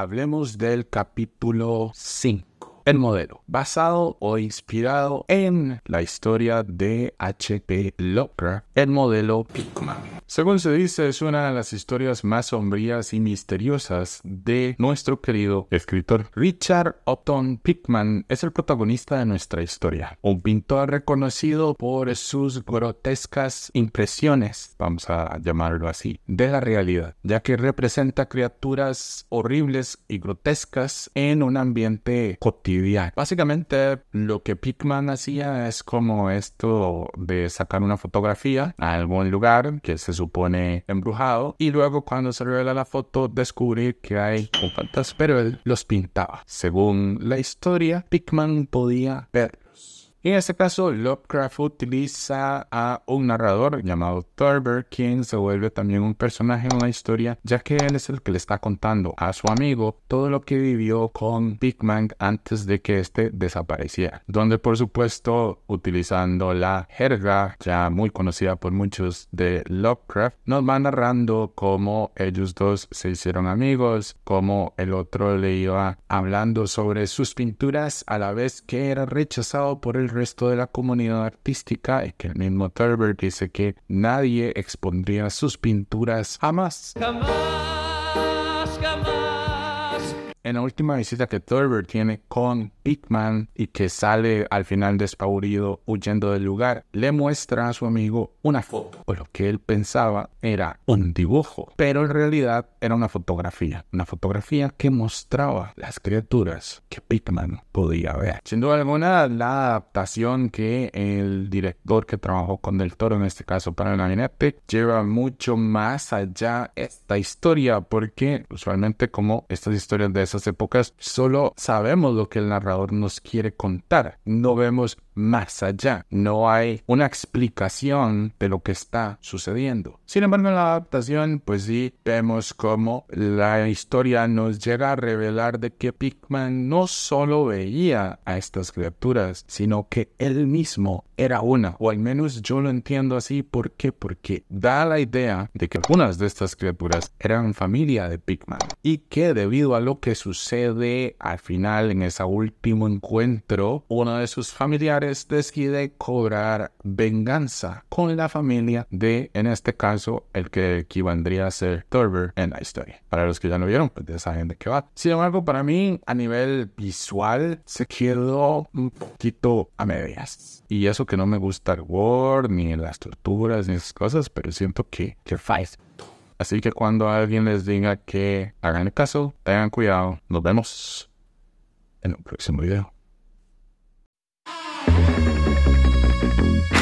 hablemos del capítulo 5. El modelo, basado o inspirado en la historia de H.P. Lovecraft, el modelo Pikman. Según se dice, es una de las historias más sombrías y misteriosas de nuestro querido escritor. Richard Upton Pickman es el protagonista de nuestra historia, un pintor reconocido por sus grotescas impresiones, vamos a llamarlo así, de la realidad, ya que representa criaturas horribles y grotescas en un ambiente cotidiano. Básicamente, lo que Pickman hacía es como esto de sacar una fotografía a algún lugar que se supone embrujado. Y luego cuando se revela la foto descubrir que hay un fantasma, pero él los pintaba. Según la historia, Pickman podía ver en este caso, Lovecraft utiliza a un narrador llamado Thurber, quien se vuelve también un personaje en la historia, ya que él es el que le está contando a su amigo todo lo que vivió con Big antes de que éste desapareciera. Donde, por supuesto, utilizando la jerga ya muy conocida por muchos de Lovecraft, nos va narrando cómo ellos dos se hicieron amigos, cómo el otro le iba hablando sobre sus pinturas a la vez que era rechazado por el resto de la comunidad artística y que el mismo Thurber dice que nadie expondría sus pinturas jamás en la última visita que Thurber tiene con Pitman y que sale al final despaurido huyendo del lugar, le muestra a su amigo una foto. O lo que él pensaba era un dibujo, pero en realidad era una fotografía. Una fotografía que mostraba las criaturas que Pitman podía ver. Sin duda alguna, la adaptación que el director que trabajó con Del Toro, en este caso para el 9-Epic lleva mucho más allá esta historia, porque usualmente como estas historias de esas épocas, solo sabemos lo que el narrador nos quiere contar. No vemos más allá. No hay una explicación de lo que está sucediendo. Sin embargo, en la adaptación, pues sí, vemos cómo la historia nos llega a revelar de que Pickman no solo veía a estas criaturas, sino que él mismo era una, o al menos yo lo entiendo así. ¿Por qué? Porque da la idea de que algunas de estas criaturas eran familia de Pickman y que debido a lo que sucede al final en ese último encuentro, uno de sus familiares es decide cobrar venganza con la familia de, en este caso, el que equivaldría a ser Thurber en la historia. Para los que ya lo vieron, pues ya saben de qué va. Sin embargo, para mí, a nivel visual, se quedó un poquito a medias. Y eso que no me gusta el Word, ni las torturas, ni esas cosas, pero siento que, que Así que cuando alguien les diga que hagan el caso, tengan cuidado. Nos vemos en un próximo video. Bye.